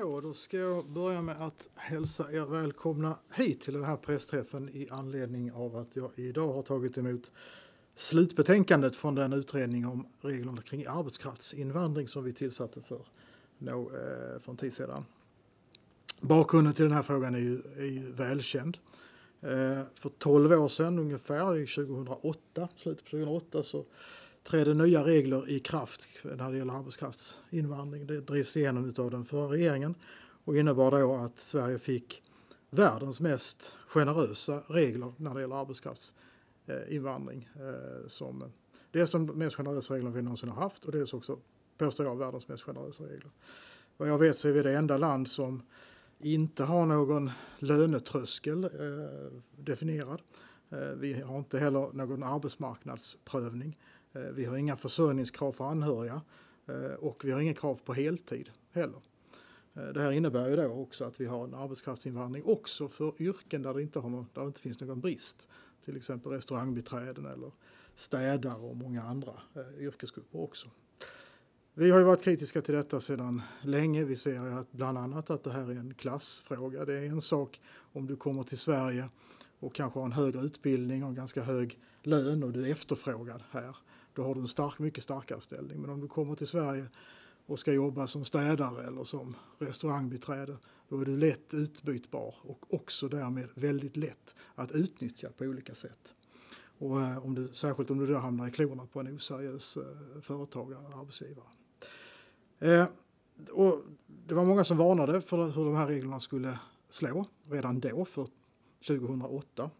Så, då ska jag börja med att hälsa er välkomna hit till den här pressträffen i anledning av att jag idag har tagit emot slutbetänkandet från den utredning om reglerna kring arbetskraftsinvandring som vi tillsatte för, no, eh, för en tid sedan. Bakgrunden till den här frågan är ju, är ju välkänd. Eh, för 12 år sedan ungefär, 2008, slutet på 2008, så trädde nya regler i kraft när det gäller arbetskraftsinvandring. Det drivs igenom av den förra regeringen och innebar då att Sverige fick världens mest generösa regler när det gäller arbetskraftsinvandring. Eh, som, dels de mest generösa regler vi någonsin har haft och dels också, påstår jag, världens mest generösa regler. Vad jag vet så är vi det enda land som inte har någon lönetröskel eh, definierad. Eh, vi har inte heller någon arbetsmarknadsprövning. Eh, vi har inga försörjningskrav för anhöriga eh, och vi har inga krav på heltid heller. Eh, det här innebär ju då också att vi har en arbetskraftsinvandring också för yrken där det inte, har, där det inte finns någon brist. Till exempel restaurangbiträden eller städare och många andra yrkesgrupper också. Vi har varit kritiska till detta sedan länge. Vi ser att bland annat att det här är en klassfråga. Det är en sak om du kommer till Sverige och kanske har en högre utbildning och en ganska hög lön och du är efterfrågad här då har du en stark, mycket starkare ställning. Men om du kommer till Sverige och ska jobba som städare eller som restaurangbiträde, då är du lätt utbytbar och också därmed väldigt lätt att utnyttja på olika sätt. Och, eh, om du, särskilt om du då hamnar i klorna på en oseriös eh, företagare och arbetsgivare. Eh, och det var många som varnade för hur de här reglerna skulle slå redan då, för 2008.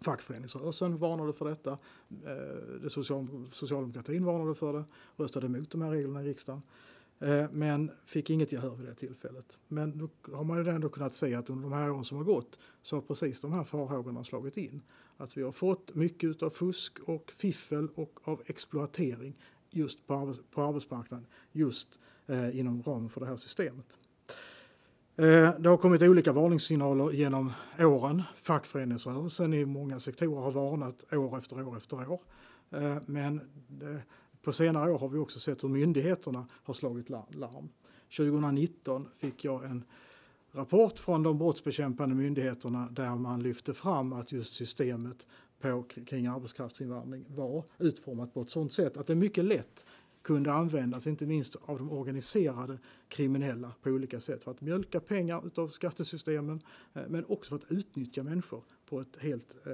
Fackföreningsrörelsen varnade för detta, eh, det social, socialdemokratin varnade för det, röstade emot de här reglerna i riksdagen eh, men fick inget gehör vid det tillfället. Men då har man ju ändå kunnat se att under de här åren som har gått så har precis de här farhågorna slagit in. Att vi har fått mycket av fusk och fiffel och av exploatering just på, arbets på arbetsmarknaden just eh, inom ramen för det här systemet. Eh, det har kommit olika varningssignaler genom åren. Fackföreningsrörelsen i många sektorer har varnat år efter år efter år. Eh, men eh, på senare år har vi också sett hur myndigheterna har slagit larm. 2019 fick jag en rapport från de brottsbekämpande myndigheterna där man lyfte fram att just systemet på, kring arbetskraftsinvandring var utformat på ett sådant sätt att det är mycket lätt kunde användas, inte minst av de organiserade kriminella på olika sätt, för att mjölka pengar av skattesystemen eh, men också för att utnyttja människor på ett helt eh,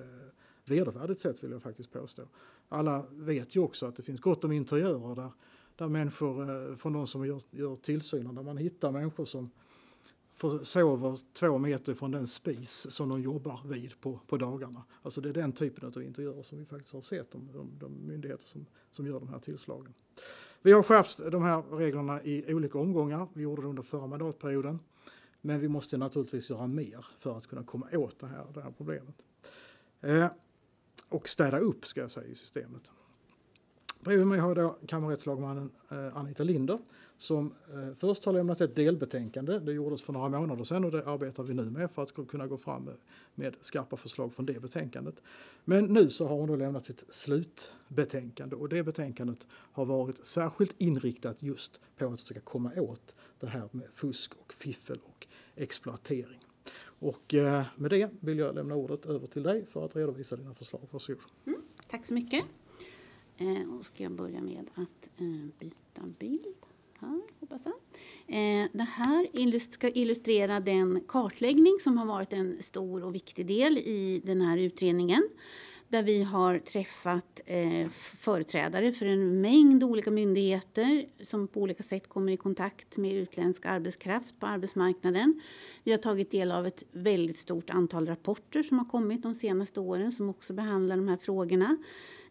vedervärdigt sätt vill jag faktiskt påstå. Alla vet ju också att det finns gott om interiörer där, där människor, eh, från de som gör, gör tillsynen, där man hittar människor som sover två meter från den spis som de jobbar vid på, på dagarna. Alltså det är den typen av interiörer som vi faktiskt har sett, de, de, de myndigheter som, som gör de här tillslagen. Vi har skärpt de här reglerna i olika omgångar. Vi gjorde det under förra mandatperioden. Men vi måste naturligtvis göra mer för att kunna komma åt det här, det här problemet. Eh, och städa upp ska jag säga i systemet. Bredvid mig har jag då kammarrättslagmannen eh, Anita Linder som eh, först har lämnat ett delbetänkande. Det gjordes för några månader sedan och det arbetar vi nu med för att kunna gå fram med, skarpa förslag från det betänkandet. Men nu så har hon då lämnat sitt slutbetänkande och det betänkandet har varit särskilt inriktat just på att försöka komma åt det här med fusk och fiffel och exploatering. Och eh, med det vill jag lämna ordet över till dig för att redovisa dina förslag. Varsågod. Mm, tack så mycket. Eh, och ska jag börja med att eh, byta bild. Här, hoppas jag. Eh, det här illust ska illustrera den kartläggning som har varit en stor och viktig del i den här utredningen där vi har träffat eh, företrädare för en mängd olika myndigheter som på olika sätt kommer i kontakt med utländsk arbetskraft på arbetsmarknaden. Vi har tagit del av ett väldigt stort antal rapporter som har kommit de senaste åren som också behandlar de här frågorna.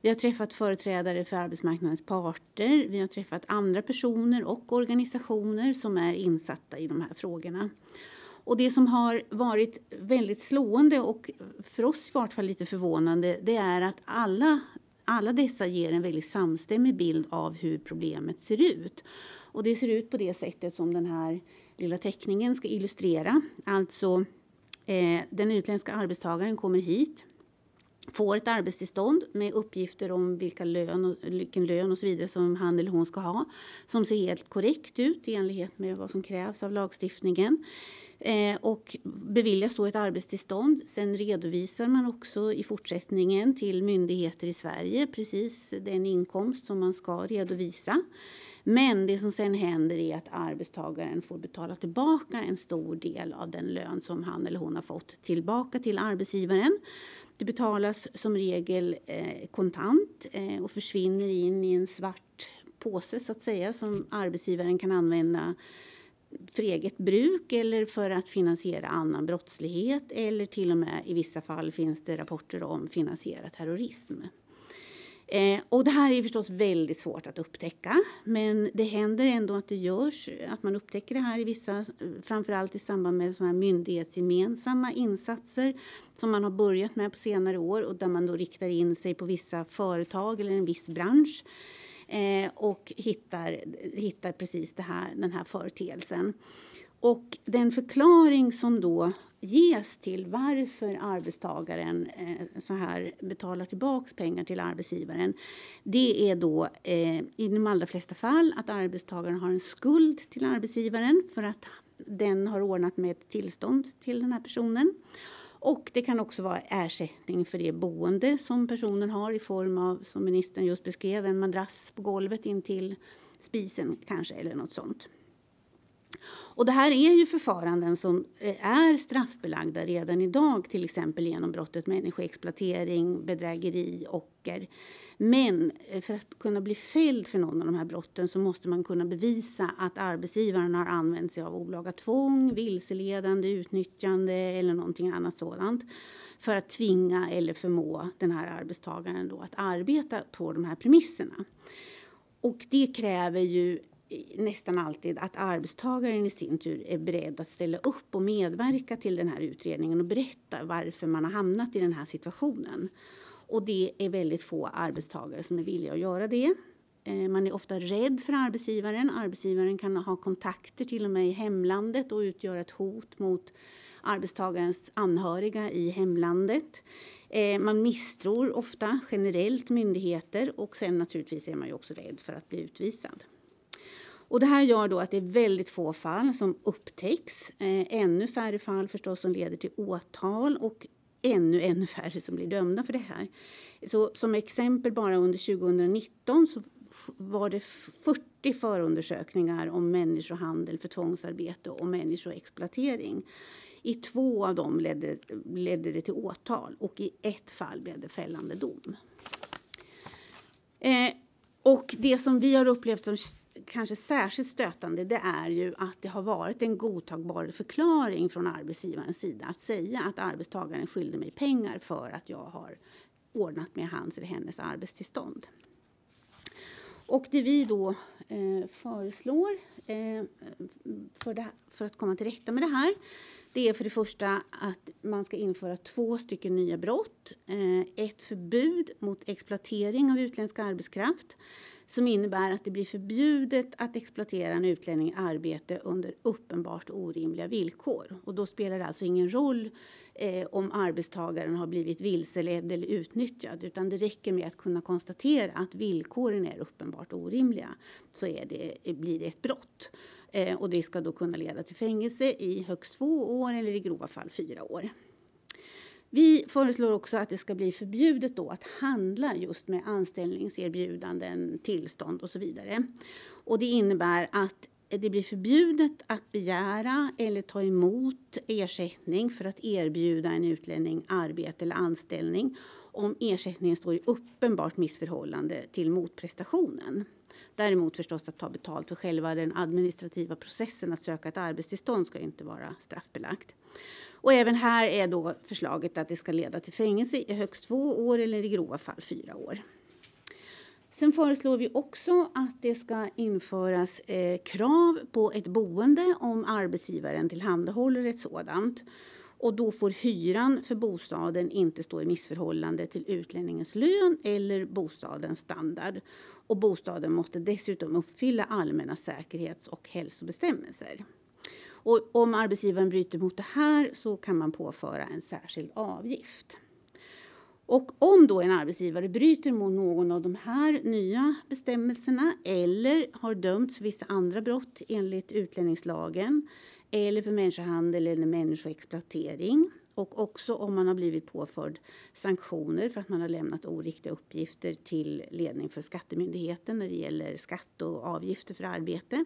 Vi har träffat företrädare för arbetsmarknadens parter. Vi har träffat andra personer och organisationer som är insatta i de här frågorna. Och det som har varit väldigt slående och för oss i vart fall lite förvånande det är att alla, alla dessa ger en väldigt samstämmig bild av hur problemet ser ut. Och det ser ut på det sättet som den här lilla teckningen ska illustrera. Alltså eh, den utländska arbetstagaren kommer hit får ett arbetstillstånd med uppgifter om vilka lön och, vilken lön och så vidare som han eller hon ska ha som ser helt korrekt ut i enlighet med vad som krävs av lagstiftningen eh, och beviljas då ett arbetstillstånd. Sen redovisar man också i fortsättningen till myndigheter i Sverige precis den inkomst som man ska redovisa. Men det som sen händer är att arbetstagaren får betala tillbaka en stor del av den lön som han eller hon har fått tillbaka till arbetsgivaren. Det betalas som regel eh, kontant eh, och försvinner in i en svart påse så att säga som arbetsgivaren kan använda för eget bruk eller för att finansiera annan brottslighet eller till och med i vissa fall finns det rapporter om finansierad terrorism. Eh, och det här är förstås väldigt svårt att upptäcka men det händer ändå att det görs, att man upptäcker det här i vissa, framförallt i samband med såna här myndighetsgemensamma insatser som man har börjat med på senare år och där man då riktar in sig på vissa företag eller en viss bransch eh, och hittar, hittar precis här, den här företeelsen. Och den förklaring som då ges till varför arbetstagaren eh, så här betalar tillbaka pengar till arbetsgivaren det är då eh, i de allra flesta fall att arbetstagaren har en skuld till arbetsgivaren för att den har ordnat med ett tillstånd till den här personen. Och det kan också vara ersättning för det boende som personen har i form av, som ministern just beskrev, en madrass på golvet intill spisen kanske eller något sånt. Och det här är ju förfaranden som eh, är straffbelagda redan idag till exempel genom brottet människoexploatering, bedrägeri, ocker. Men eh, för att kunna bli fälld för någon av de här brotten så måste man kunna bevisa att arbetsgivaren har använt sig av olaga tvång, vilseledande, utnyttjande eller någonting annat sådant för att tvinga eller förmå den här arbetstagaren då att arbeta på de här premisserna. Och det kräver ju nästan alltid att arbetstagaren i sin tur är beredd att ställa upp och medverka till den här utredningen och berätta varför man har hamnat i den här situationen. Och det är väldigt få arbetstagare som är villiga att göra det. Eh, man är ofta rädd för arbetsgivaren. Arbetsgivaren kan ha kontakter till och med i hemlandet och utgöra ett hot mot arbetstagarens anhöriga i hemlandet. Eh, man misstror ofta generellt myndigheter och sen naturligtvis är man ju också rädd för att bli utvisad. Och det här gör då att det är väldigt få fall som upptäcks. Eh, ännu färre fall förstås som leder till åtal och ännu, ännu färre som blir dömda för det här. Så som exempel bara under 2019 så var det 40 förundersökningar om människohandel för tvångsarbete och människoexploatering. I två av dem ledde, ledde det till åtal och i ett fall blev det fällande dom. Eh, och det som vi har upplevt som kanske särskilt stötande det är ju att det har varit en godtagbar förklaring från arbetsgivarens sida att säga att arbetstagaren skyllde mig pengar för att jag har ordnat med hans eller hennes arbetstillstånd. Och det vi då eh, föreslår eh, för, det, för, att komma till rätta med det här det är för det första att man ska införa två stycken nya brott. Eh, ett förbud mot exploatering av utländsk arbetskraft som innebär att det blir förbjudet att exploatera en utlänning i arbete under uppenbart orimliga villkor. Och då spelar det alltså ingen roll eh, om arbetstagaren har blivit vilseledd eller utnyttjad utan det räcker med att kunna konstatera att villkoren är uppenbart orimliga så är det, blir det ett brott. Eh, och det ska då kunna leda till fängelse i högst två år eller i grova fall fyra år. Vi föreslår också att det ska bli förbjudet då att handla just med anställningserbjudanden, tillstånd och så vidare. Och det innebär att det blir förbjudet att begära eller ta emot ersättning för att erbjuda en utlänning arbete eller anställning om ersättningen står i uppenbart missförhållande till motprestationen. Däremot förstås att ta betalt för själva den administrativa processen att söka ett arbetstillstånd ska inte vara straffbelagt. Och även här är då förslaget att det ska leda till fängelse i högst två år eller i grova fall fyra år. Sen föreslår vi också att det ska införas eh, krav på ett boende om arbetsgivaren tillhandahåller ett sådant och då får hyran för bostaden inte stå i missförhållande till utlänningens lön eller bostadens standard. Och bostaden måste dessutom uppfylla allmänna säkerhets och hälsobestämmelser. Och om arbetsgivaren bryter mot det här så kan man påföra en särskild avgift. Och om då en arbetsgivare bryter mot någon av de här nya bestämmelserna eller har dömts för vissa andra brott enligt utlänningslagen eller för människohandel eller människoexploatering och också om man har blivit påförd sanktioner för att man har lämnat oriktiga uppgifter till ledning för Skattemyndigheten när det gäller skatt och avgifter för arbete.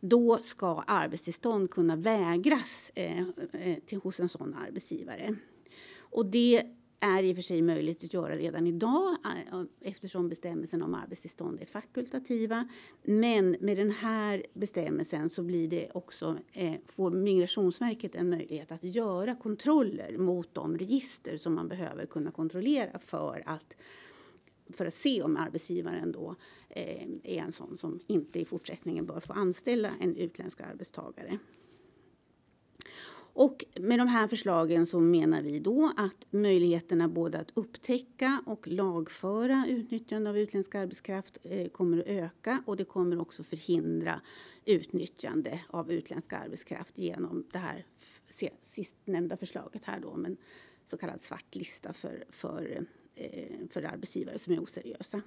Då ska arbetstillstånd kunna vägras eh, eh till, hos en sån arbetsgivare. Och det är i och för sig möjligt att göra redan idag eh, eftersom bestämmelsen om arbetstillstånd är fakultativa. Men med den här bestämmelsen så blir det också, eh, får Migrationsverket en möjlighet att göra kontroller mot de register som man behöver kunna kontrollera för att, för att se om arbetsgivaren då, eh, är en sån som inte i fortsättningen bör få anställa en utländsk arbetstagare. Och med de här förslagen så menar vi då att möjligheterna både att upptäcka och lagföra utnyttjande av utländsk arbetskraft eh, kommer att öka och det kommer också förhindra utnyttjande av utländsk arbetskraft genom det här sistnämnda förslaget här då, men så kallad svart lista för, för, eh, för arbetsgivare som är oseriösa.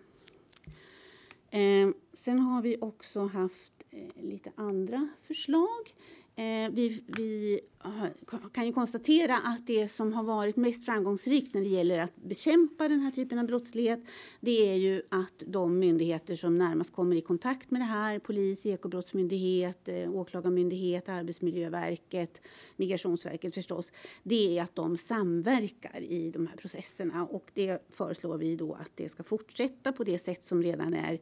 Eh, sen har vi också haft lite andra förslag. Eh, vi, vi, kan ju konstatera att det som har varit mest framgångsrikt när det gäller att bekämpa den här typen av brottslighet det är ju att de myndigheter som närmast kommer i kontakt med det här polis, ekobrottsmyndighet, eh, åklagarmyndighet, Arbetsmiljöverket, Migrationsverket förstås det är att de samverkar i de här processerna och det föreslår vi då att det ska fortsätta på det sätt som redan är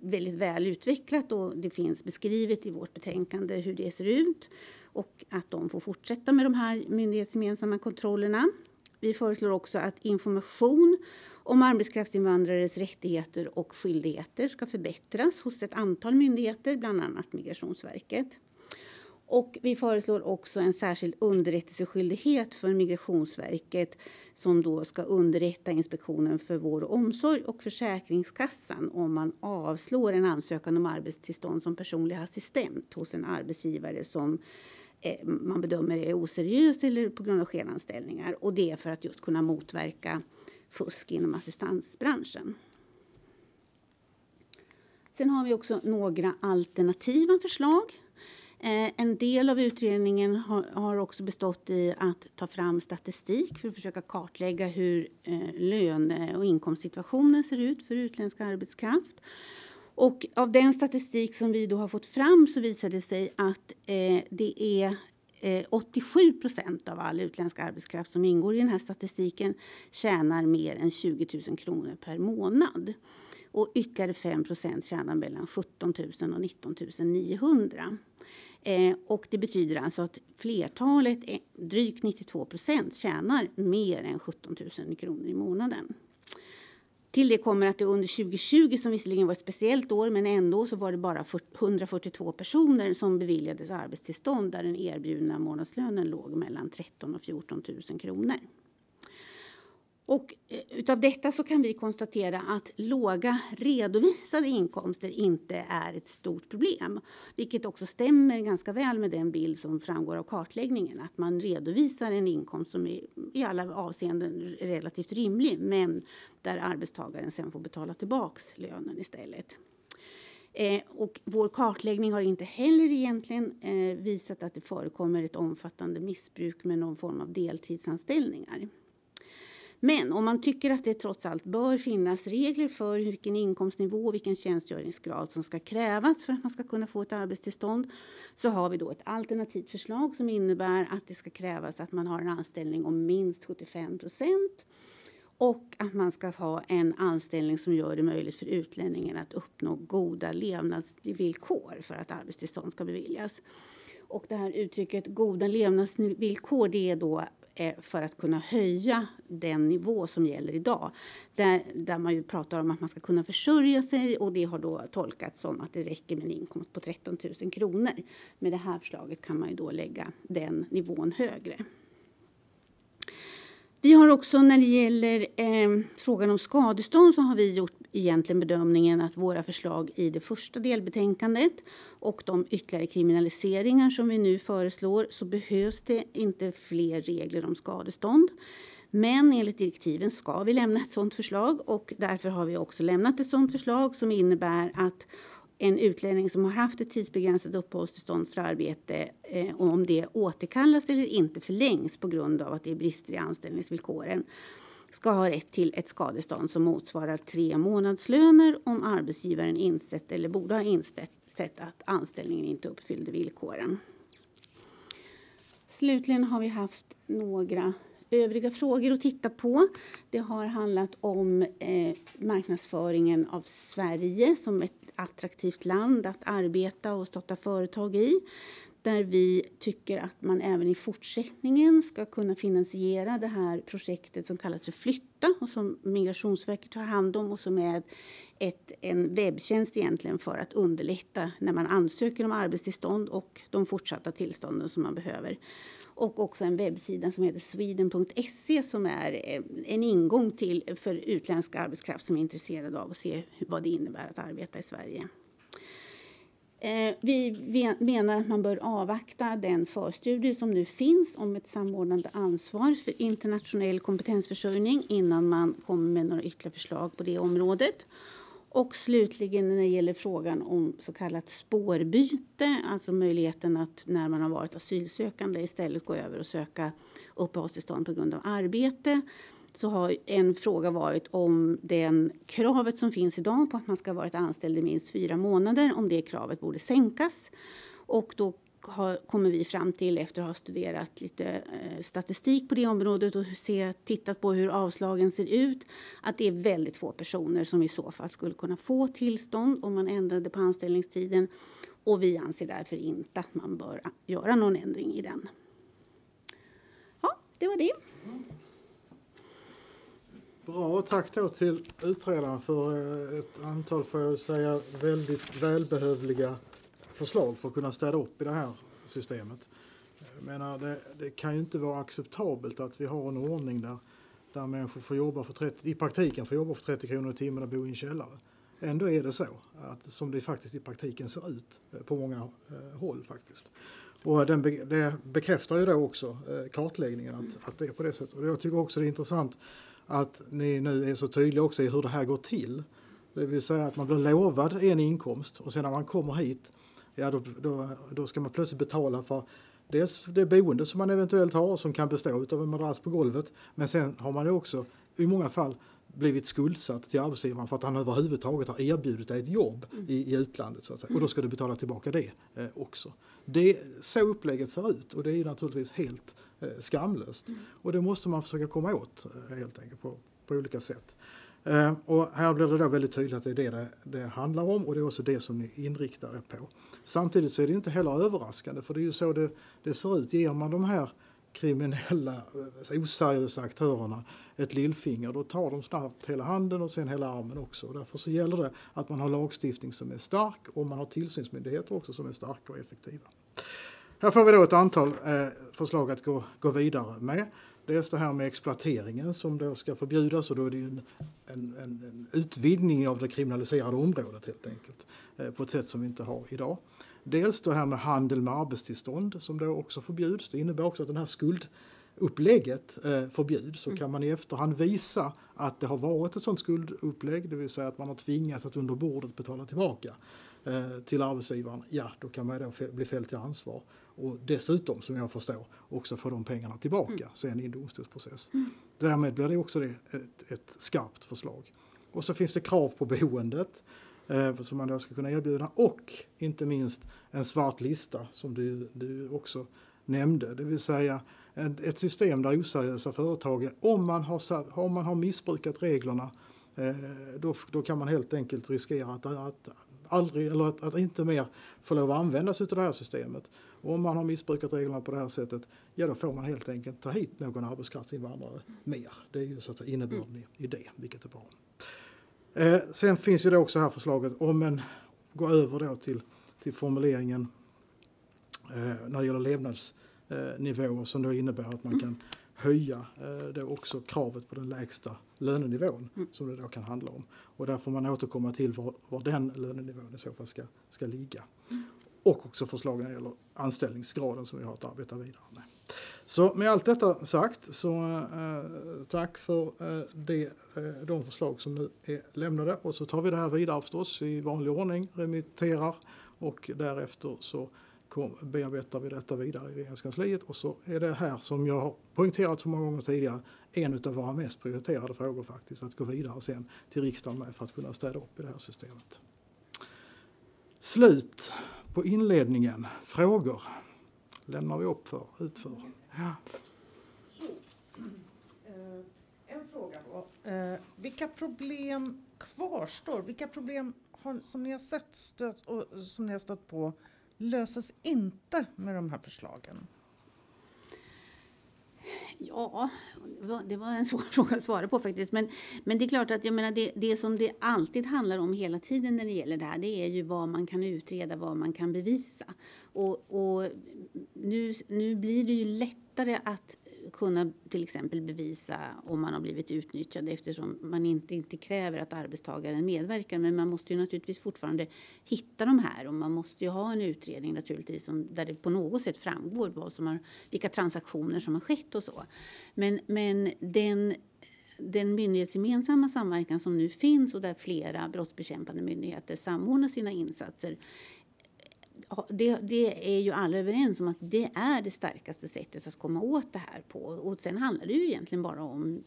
väldigt väl utvecklat och det finns beskrivet i vårt betänkande hur det ser ut och att de får fortsätta med de här myndighetsgemensamma kontrollerna. Vi föreslår också att information om arbetskraftsinvandrares rättigheter och skyldigheter ska förbättras hos ett antal myndigheter, bland annat Migrationsverket. Och vi föreslår också en särskild underrättelseskyldighet för Migrationsverket som då ska underrätta Inspektionen för vård och omsorg och Försäkringskassan om man avslår en ansökan om arbetstillstånd som personlig assistent hos en arbetsgivare som eh, man bedömer är oseriös eller på grund av skenanställningar. Och det är för att just kunna motverka fusk inom assistansbranschen. Sen har vi också några alternativa förslag Eh, en del av utredningen har också bestått i att ta fram statistik för att försöka kartlägga hur eh, löne eh, och inkomstsituationen ser ut för utländsk arbetskraft. Och av den statistik som vi då har fått fram så visar det sig att det är 87 eh, procent av all utländsk arbetskraft som ingår i den här statistiken tjänar mer än 20 000 kronor per månad. Och ytterligare 5 procent tjänar mellan 17 000 och 19 900. Eh, och det betyder alltså att flertalet, eh, drygt 92 procent, tjänar mer än 17 000 kronor i månaden. Till det kommer att det under 2020, som visserligen var ett speciellt år, men ändå så var det bara 142 personer som beviljades arbetstillstånd där den erbjudna månadslönen låg mellan 13 000 och 14 000 kronor. Och eh, utav detta så kan vi konstatera att låga redovisade inkomster inte är ett stort problem, vilket också stämmer ganska väl med den bild som framgår av kartläggningen, att man redovisar en inkomst som är i alla avseenden relativt rimlig, men där arbetstagaren sen får betala tillbaks lönen istället. Eh, och vår kartläggning har inte heller egentligen eh, visat att det förekommer ett omfattande missbruk med någon form av deltidsanställningar. Men om man tycker att det trots allt bör finnas regler för vilken inkomstnivå och vilken tjänstgöringsgrad som ska krävas för att man ska kunna få ett arbetstillstånd så har vi då ett alternativt förslag som innebär att det ska krävas att man har en anställning om minst 75 procent och att man ska ha en anställning som gör det möjligt för utlänningen att uppnå goda levnadsvillkor för att arbetstillstånd ska beviljas. Och det här uttrycket goda levnadsvillkor det är då Eh, för att kunna höja den nivå som gäller idag. Där, där man ju pratar om att man ska kunna försörja sig och det har då tolkats som att det räcker med en inkomst på 13 000 kronor. Med det här förslaget kan man ju då lägga den nivån högre. Vi har också när det gäller eh, frågan om skadestånd så har vi gjort egentligen bedömningen att våra förslag i det första delbetänkandet och de ytterligare kriminaliseringar som vi nu föreslår så behövs det inte fler regler om skadestånd. Men enligt direktiven ska vi lämna ett sådant förslag och därför har vi också lämnat ett sådant förslag som innebär att en utlänning som har haft ett tidsbegränsat uppehållstillstånd för arbete eh, om det återkallas eller inte förlängs på grund av att det är brister i anställningsvillkoren ska ha rätt till ett skadestånd som motsvarar tre månadslöner om arbetsgivaren insett eller borde ha insett att anställningen inte uppfyllde villkoren. Slutligen har vi haft några övriga frågor att titta på. Det har handlat om eh, marknadsföringen av Sverige som ett attraktivt land att arbeta och starta företag i där vi tycker att man även i fortsättningen ska kunna finansiera det här projektet som kallas för Flytta och som Migrationsverket tar hand om och som är ett, en webbtjänst egentligen för att underlätta när man ansöker om arbetstillstånd och de fortsatta tillstånden som man behöver och också en webbsida som heter sweden.se som är eh, en ingång till för utländsk arbetskraft som är intresserad av att se vad det innebär att arbeta i Sverige. Eh, vi menar att man bör avvakta den förstudie som nu finns om ett samordnande ansvar för internationell kompetensförsörjning innan man kommer med några ytterligare förslag på det området. Och slutligen när det gäller frågan om så kallat spårbyte, alltså möjligheten att när man har varit asylsökande istället gå över och söka uppehållstillstånd på grund av arbete så har en fråga varit om den kravet som finns idag på att man ska ha varit anställd i minst fyra månader, om det kravet borde sänkas. Och då har, kommer vi fram till efter att ha studerat lite eh, statistik på det området och se, tittat på hur avslagen ser ut att det är väldigt få personer som i så fall skulle kunna få tillstånd om man ändrade på anställningstiden. Och vi anser därför inte att man bör göra någon ändring i den. Ja, det var det. Bra, tack då till utredaren för eh, ett antal, får jag säga, väldigt välbehövliga förslag för att kunna städa upp i det här systemet. Jag menar, det, det kan ju inte vara acceptabelt att vi har en ordning där, där människor får jobba för 30, i praktiken får jobba för 30 kronor i timmen och bo i en källare. Ändå är det så, att, som det faktiskt i praktiken ser ut eh, på många eh, håll. faktiskt. Och den, det bekräftar ju då också eh, kartläggningen att, att det är på det sättet. Och jag tycker också det är intressant att ni nu är så tydliga också i hur det här går till. Det vill säga att man blir lovad en inkomst och sen när man kommer hit ja då, då, då ska man plötsligt betala för dels det boende som man eventuellt har som kan bestå av en madrass på golvet men sen har man också i många fall blivit skuldsatt till arbetsgivaren för att han överhuvudtaget har erbjudit dig ett jobb mm. i, i, utlandet. Så att säga. Och då ska du mm. betala tillbaka det eh, också. Det, så upplägget ser ut och det är naturligtvis helt eh, skamlöst. Mm. Och det måste man försöka komma åt eh, helt enkelt på, på olika sätt. Eh, och här blir det då väldigt tydligt att det är det, det det handlar om och det är också det som ni inriktar er på. Samtidigt så är det inte heller överraskande för det är ju så det, det ser ut. Ger man de här kriminella, eh, oseriösa aktörerna ett lillfinger då tar de snabbt hela handen och sen hela armen också. därför så gäller det att man har lagstiftning som är stark och man har tillsynsmyndigheter också som är starka och effektiva. Här får vi då ett antal eh, förslag att gå, gå vidare med. Dels det här med exploateringen som då ska förbjudas och då är det en, en, en, utvidgning av det kriminaliserade området helt enkelt eh, på ett sätt som vi inte har idag. Dels det här med handel med arbetstillstånd som då också förbjuds. Det innebär också att den här skuldupplägget eh, förbjuds så mm. kan man i efterhand visa att det har varit ett sådant skuldupplägg, det vill säga att man har tvingats att under bordet betala tillbaka Eh, till arbetsgivaren, ja då kan man då bli fälld till ansvar. Och dessutom, som jag förstår, också få de pengarna tillbaka mm. sen i en domstolsprocess. Mm. Därmed blir det också det ett, ett, skarpt förslag. Och så finns det krav på boendet eh, som man då ska kunna erbjuda och inte minst en svart lista som du, du också nämnde, det vill säga ett system där oseriösa företag, om man har, om man har missbrukat reglerna, eh, då, då kan man helt enkelt riskera att, att aldrig, eller att, att inte mer få lov att användas sig av det här systemet. Och om man har missbrukat reglerna på det här sättet, ja då får man helt enkelt ta hit någon arbetskraftsinvandrare mer. Det är ju så att säga innebörden mm. i det, vilket är bra. Eh, sen finns ju det också här förslaget om en, går över då till, till formuleringen eh, när det gäller levnadsnivåer eh, som då innebär att man kan höja eh, då också kravet på den lägsta lönenivån mm. som det då kan handla om. Och där får man återkomma till var, var den lönenivån i så fall ska, ska ligga. Mm. Och också förslag när det gäller anställningsgraden som vi har att arbeta vidare med. Så med allt detta sagt så eh, tack för eh, det, eh, de förslag som nu är lämnade och så tar vi det här vidare förstås i vanlig ordning, remitterar och därefter så kom, bearbetar vi detta vidare i Regeringskansliet och så är det här som jag har poängterat så många gånger tidigare en av våra mest prioriterade frågor faktiskt att gå vidare sen till riksdagen med för att kunna städa upp i det här systemet. Slut på inledningen. Frågor lämnar vi upp för, ut för. Ja. Eh, en fråga då. Eh, vilka problem kvarstår? Vilka problem har, som ni har sett stöt, och som ni har stött på lösas inte med de här förslagen? Ja, det var en svår fråga att svara på faktiskt. Men, men det är klart att jag menar det, det som det alltid handlar om hela tiden när det gäller det här, det är ju vad man kan utreda, vad man kan bevisa. Och, och nu, nu blir det ju lättare att kunna till exempel bevisa om man har blivit utnyttjad eftersom man inte, inte kräver att arbetstagaren medverkar. Men man måste ju naturligtvis fortfarande hitta de här och man måste ju ha en utredning naturligtvis som, där det på något sätt framgår vad som har, vilka transaktioner som har skett och så. Men, men den den myndighetsgemensamma samverkan som nu finns och där flera brottsbekämpande myndigheter samordnar sina insatser det, det, är ju alla överens om att det är det starkaste sättet att komma åt det här på. Och sen handlar det ju egentligen bara om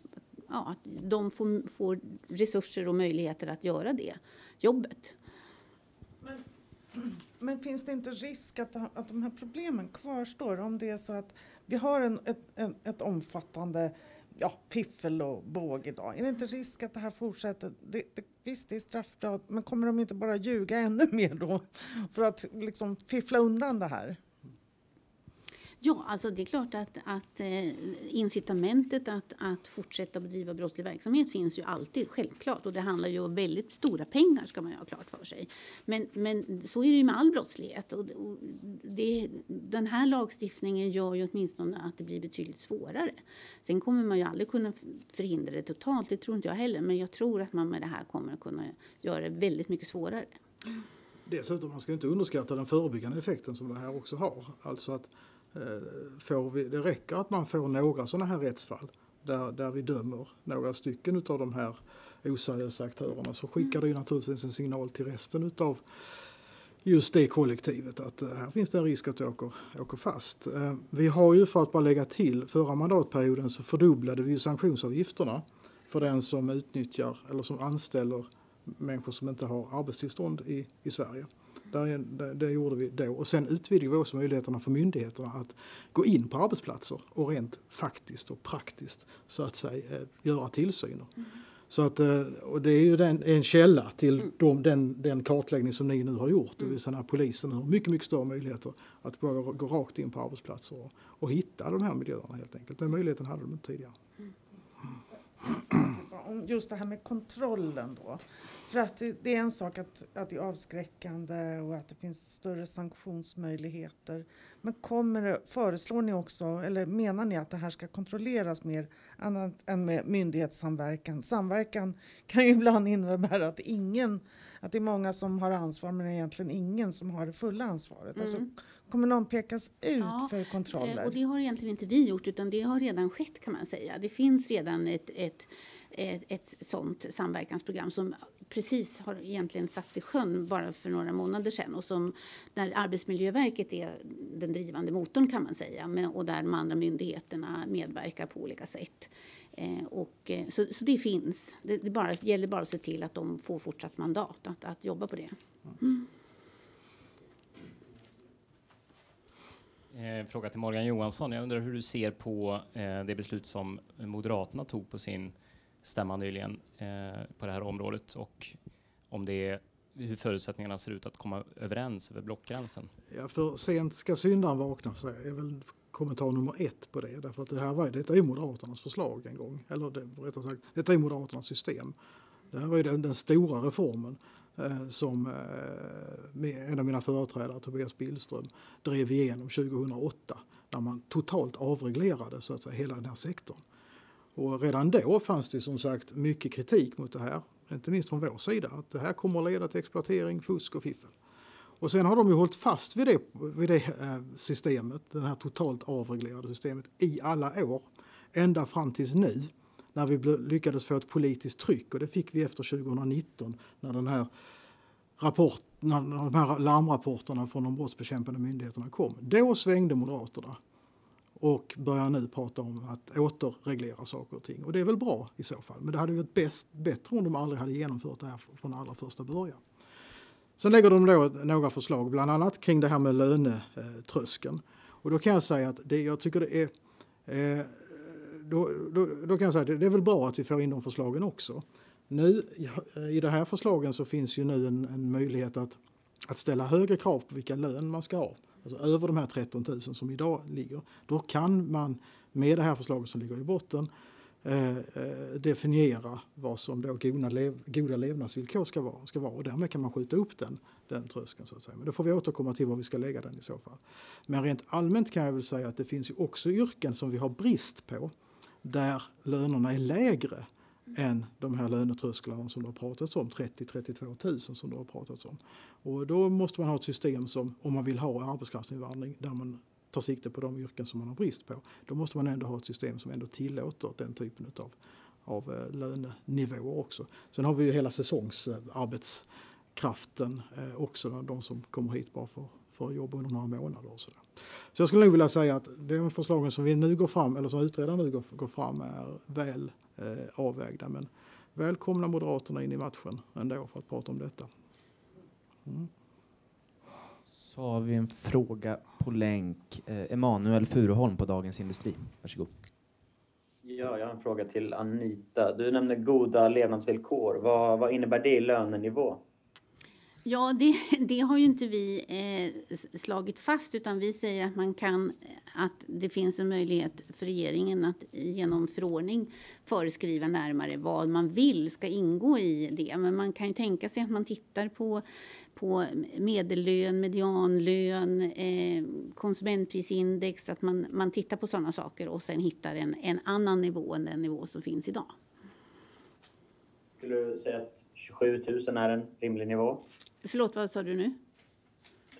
ja, att de får, får, resurser och möjligheter att göra det jobbet. Men, men, finns det inte risk att, att de här problemen kvarstår om det är så att vi har en, ett, en, ett omfattande ja, fiffel och båg idag. Är det inte risk att det här fortsätter? Det, det, visst, det är straffbart, men kommer de inte bara ljuga ännu mer då för att liksom fiffla undan det här? Ja, alltså det är klart att, att eh, incitamentet att, att fortsätta bedriva brottslig verksamhet finns ju alltid, självklart. Och det handlar ju om väldigt stora pengar ska man ju ha klart för sig. Men, men så är det ju med all brottslighet. Och, det, den här lagstiftningen gör ju åtminstone att det blir betydligt svårare. Sen kommer man ju aldrig kunna förhindra det totalt, det tror inte jag heller. Men jag tror att man med det här kommer att kunna göra det väldigt mycket svårare. Dessutom, man ska inte underskatta den förebyggande effekten som det här också har. Alltså att Eh, vi, det räcker att man får några sådana här rättsfall där, där vi dömer några stycken av de här oseriösa aktörerna så skickar det ju mm. naturligtvis en signal till resten av just det kollektivet att eh, här finns det en risk att du åker, åker fast. Eh, vi har ju, för att bara lägga till, förra mandatperioden så fördubblade vi ju sanktionsavgifterna för den som utnyttjar eller som anställer människor som inte har arbetstillstånd i, i Sverige. Där, det gjorde vi då. Och sen utvidgade vi också möjligheterna för myndigheterna att gå in på arbetsplatser och rent faktiskt och praktiskt så att säga eh, göra tillsyner. Mm. Så att, eh, och det är ju den, en källa till mm. de, den, den, kartläggning som ni nu har gjort, det vill mm. säga polisen har mycket, mycket större möjligheter att gå, rakt in på arbetsplatser och, och hitta de här miljöerna helt enkelt. Den möjligheten hade de inte tidigare just det här med kontrollen då. För att det är en sak att, att det är avskräckande och att det finns större sanktionsmöjligheter. Men kommer det, föreslår ni också, eller menar ni att det här ska kontrolleras mer annat än med myndighetssamverkan? Samverkan kan ju ibland innebära att ingen, att det är många som har ansvar men egentligen ingen som har det fulla ansvaret. Alltså mm. Alltså Kommer någon pekas ut ja, för kontroller? Eh, och det har egentligen inte vi gjort utan det har redan skett kan man säga. Det finns redan ett, ett, ett, ett sådant samverkansprogram som precis har egentligen satts i sjön bara för några månader sedan och som där Arbetsmiljöverket är den drivande motorn kan man säga och där de andra myndigheterna medverkar på olika sätt. Eh, och, eh, så, så, det finns. Det, det bara, gäller bara att se till att de får fortsatt mandat att, att jobba på det. Mm. Eh, fråga till Morgan Johansson. Jag undrar hur du ser på eh, det beslut som Moderaterna tog på sin stämma nyligen eh, på det här området och om det är hur förutsättningarna ser ut att komma överens över blockgränsen. Ja, för sent ska syndaren vakna, så är väl kommentar nummer ett på det. Därför att det här var, detta är ju Moderaternas förslag en gång, eller det, rättare sagt, detta är Moderaternas system. Det här var ju den, den stora reformen Eh, som eh, en av mina företrädare, Tobias Billström, drev igenom 2008 när man totalt avreglerade så att säga, hela den här sektorn. Och redan då fanns det som sagt mycket kritik mot det här, inte minst från vår sida, att det här kommer att leda till exploatering, fusk och fiffel. Och sen har de ju hållit fast vid det, vid det eh, systemet, det här totalt avreglerade systemet, i alla år, ända fram tills nu när vi lyckades få ett politiskt tryck och det fick vi efter 2019 när den här rapport, när de här larmrapporterna från de brottsbekämpande myndigheterna kom. Då svängde Moderaterna och börjar nu prata om att återreglera saker och ting. Och det är väl bra i så fall, men det hade varit bäst, bättre om de aldrig hade genomfört det här från allra första början. Sen lägger de då några förslag, bland annat kring det här med lönetröskeln. Och då kan jag säga att det, jag tycker det är eh, då, då, då, kan jag säga att det, det är väl bra att vi får in de förslagen också. Nu, eh, I de här förslagen så finns ju nu en, en möjlighet att, att ställa högre krav på vilka lön man ska ha. Alltså över de här 13 000 som idag ligger. Då kan man med det här förslaget som ligger i botten eh, eh definiera vad som då goda, lev, goda levnadsvillkor ska vara, ska vara och därmed kan man skjuta upp den, den tröskeln. Så att säga. Men då får vi återkomma till var vi ska lägga den i så fall. Men rent allmänt kan jag väl säga att det finns ju också yrken som vi har brist på där lönerna är lägre än de här lönetrösklarna som det har pratats om, 30 32 000 som det har pratats om. Och då måste man ha ett system som, om man vill ha arbetskraftsinvandring där man tar sikte på de yrken som man har brist på, då måste man ändå ha ett system som ändå tillåter den typen av, av eh, lönenivåer också. Sen har vi ju hela säsongsarbetskraften eh, också, de som kommer hit bara för, för jobb under några månader och sådär. Så jag skulle nog vilja säga att de förslagen som vi nu går fram, eller som utredaren nu går, går fram med är väl eh, avvägda. Men välkomna Moderaterna in i matchen ändå för att prata om detta. Mm. Så har vi en fråga på länk. Eh, Emanuel Furuholm på Dagens Industri. Varsågod. Ja, jag har en fråga till Anita. Du nämnde goda levnadsvillkor. Vad, vad innebär det i lönenivå? Ja, det, det, har ju inte vi eh, slagit fast utan vi säger att man kan eh, att det finns en möjlighet för regeringen att genom förordning föreskriva närmare vad man vill ska ingå i det. Men man kan ju tänka sig att man tittar på, på medellön, medianlön, eh, konsumentprisindex, att man, man tittar på sådana saker och sen hittar en, en annan nivå än den nivå som finns idag. Skulle du säga att 27 000 är en rimlig nivå? Förlåt, vad sa du nu?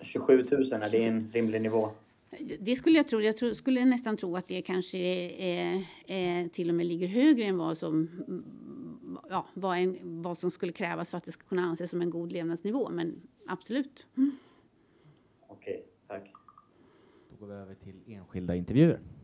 27 000, är det en rimlig nivå? Det skulle jag tro. Jag tro, skulle nästan tro att det kanske är, är, till och med ligger högre än vad som, ja, vad, en, vad som skulle krävas för att det ska kunna anses som en god levnadsnivå. Men absolut. Mm. Okej, okay, tack. Då går vi över till enskilda intervjuer.